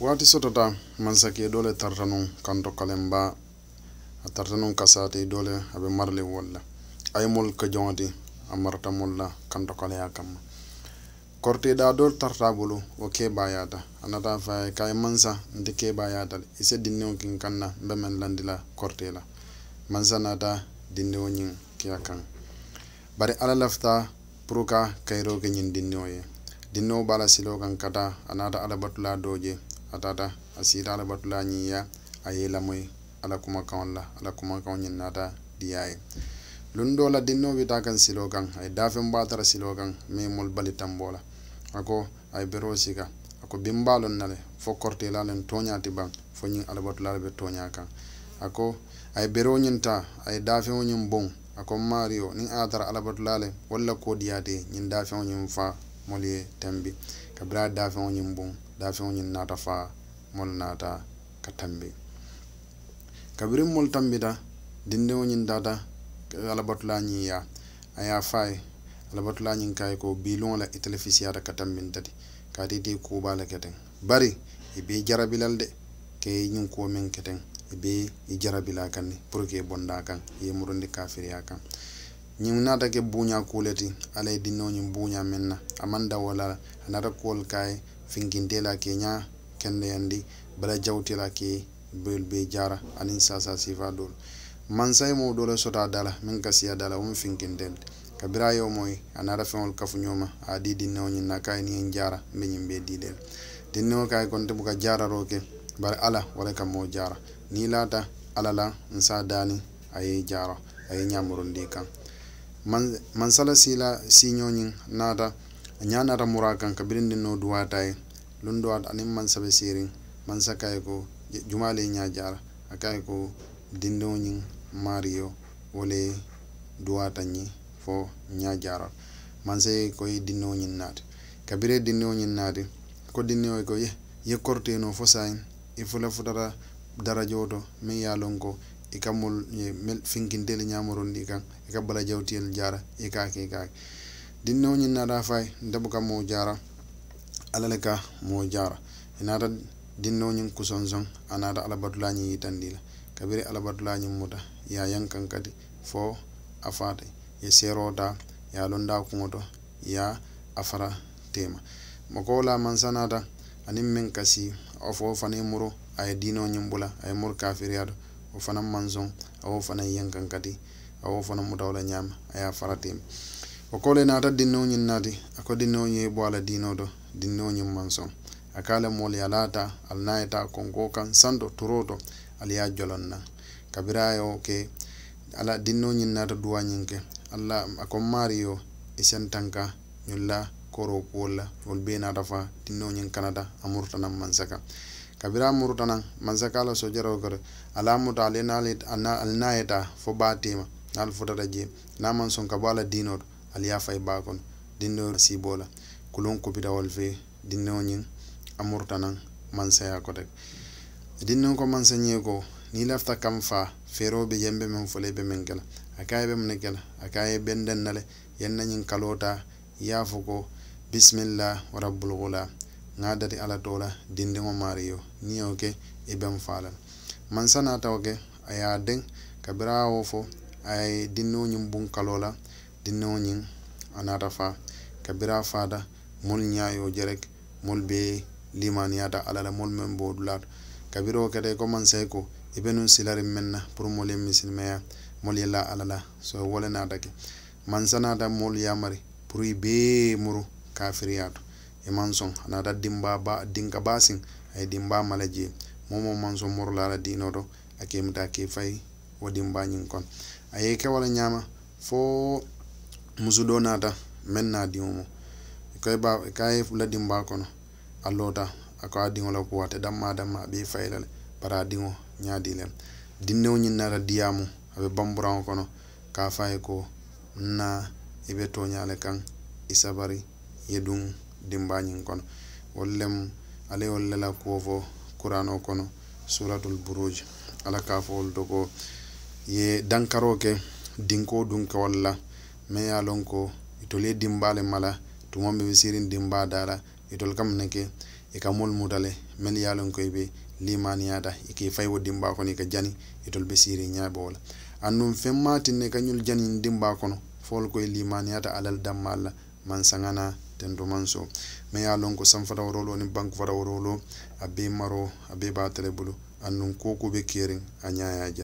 wati sotota man sake dole tartanun kan tokkalen ba a tartanun kasati e dole abe marle wolla aymol ka jongati a marta molla kan tokkalaya kamma korte da dol tarta bulu o keba yata anata faye kay e mansa nde keba yata ise dinnewo kin kanna be men landila korte la mansa nata dinnewo ñin kiya kan bari ala lafta pour ka kayroke ñin dinnewo ye dinnewo bala silo kan kata anata alabatula doje atata tata a siita alabatula ñiya a ye lamoyi ala kumakaŋo la ala kuma ñiŋ naata nata ye lundo la dinno be taa kaŋ siloo kaŋ a ye daafenbaa tara siloo kaŋ bali tambola ako ay ko a ye beroo sika a ko bimbaa loŋ na le fo koriteela leŋ tooñaa ti bang fo ñiŋ alabatula le be tooñaa kaŋ a ko a ye beroo ñiŋ taa a ye daafeŋo ñiŋ boŋ a ko maario niŋ a ye tara le wolu la koo diyaate ñiŋ daafeŋo ñiŋ molu ye tembi ka bira dafeŋo ñiŋ buŋ dafeŋo ñiŋ naata faa molu naata ka tambi kabiri molu tambita dindiŋo ñiŋ data alabatula ñiŋ ya a ye a fa ye alabatula ñiŋ ka ye ko biiluŋo la itele fisiyata ka tambinta ti kaati ite kuuba le keteŋ bari i be i jarabila le de ka i ñiŋ kuwo meŋ keteŋ i be i jarabila kaŋ ni pour ke i bondaa kaŋ i ye murundi kafiriya kaŋ ñin nata ke buña kuule ti alla ye dinno ñin buña men na a man dawola a nata kuwol kaye finkintela ke ña kendeyandi bala jawtela ke beel be jara aniŋ sasa sifa dool mansayi mo doole sota dala meŋ ka siya dala womi finkintelti kabira yo moy a nata feŋol kafuñoma a di dinnewo ñin na kaye niŋ ŋ jara mbe ñiŋ be diidel dinnewo kaye konte buka jararo ke bari alla wala ka moo jara niŋ lata alla la ŋ sa daani a ye jara a ye ñamurundi kaŋ man man sala sila siñoñin naata ñanata mura kan ka birin ndin no duwa tay lun duwa anin man sabe sirin man sakay ko jumale nya jar akay ko dindoñin mario wole duwa tanñi fo nya jar man sey koy dindoñin naata ka bire dindoñin naati ko dindo ko ye yekorteno fo sayin il faut la futara darajoto min yalon ko e kammol e mel finkindeli ñamoron ɗi kan e kabbala jawtiyel jara e kake e kake din noo ñin naata fay debbo kam mo jara alal ka mo jara e naata din noo ñin kuson son a naata alabatulañi yitandila kabiri alabatulañi muta ya yan kan kadi fo a fata ye serota ya londa kuŋoto ya a fara tema mako laman sanata anin min kasi ofo fane muro aye dinoñin bula aye muro kafiriyato o fana manzon awo fana yankan kati awo fana mutawla ñama aya faratim o kole naata dinnoñin naati ako dinnoñi bo ala dino to dinnoñin manson akale mool yalata al nayata konko kan santo turoto ali ya jolon na kabirayo ke ala dinnoñin naata duwañinke alla ako mario isen tanka ñulla koro puwol la wol be naata fa dinnoñin kanada amurtanan mansaka kabira murutana mansakala sojaro gar ala muta ali nayeta fo ba tema naal futata je na man son kabo ala dinoto ali yafay bakono dinno sibola kulun kupita wol fe dinno ñin a murutanan mansaya kotek dinno ko mansa ñe ko ni lafta kam fa fero be yembe men fole be men gala akaye be mun gala akaye benden nale yenna ñin kalota yafo ko bismillah wa rabbul ghulam ŋadati ala tola dindiŋo maariyo niŋ ke i mansa naatawo ke a ye kabira a wo fo a ye dindiŋo ñiŋ buŋ kaloo la kabira a faata molu ñaayo je rek molu be ala la molu meŋ boo dulaato kabiroo ko mansa ko i be nuŋ pour molu ye misilimeya molu ye ala la so wo le mansa naata moolu ye pour i muru kafiriyato e mansong anaata dimba ba dinka basin ay dimba mala jee momo mansong morlaala dinoɗo a kemita ke fay wo dimba ñing kon aye kewala ñama fo musuɗo naata men na dimomo koye ba e kaye la dimba kono a loota ako a diŋola kuwa te dammadamma aɓe fayla le bara a diŋo ñaadi le dinnewo ñin naata diyamu aɓe bamburaŋo kono ka faye ko na ibe e toñale kan isabari yeduŋ dimbañin kono wollem ala wollela kuwo fo kurano kono suratul buruje ala kafowol dogo ye dankaro ke dinko dunke walla ma ya lon ko itole dimbale mala tumanɓe ɓe sirin dimba dala itol kam neke e ka mol mutale man ya lon ko ɓe e limaniyata eke fay wo dimba kono eka jani itol ɓe siri ñaɓe wola annum fen matinne kañol janin dimba kono fool koye limaniyata alal damma allah man sagana tendo manso me ya lonko ko sanfara worolo ni bank fara worolo abe maro abe ba tele bulu annun koko be kerin a ɲayaja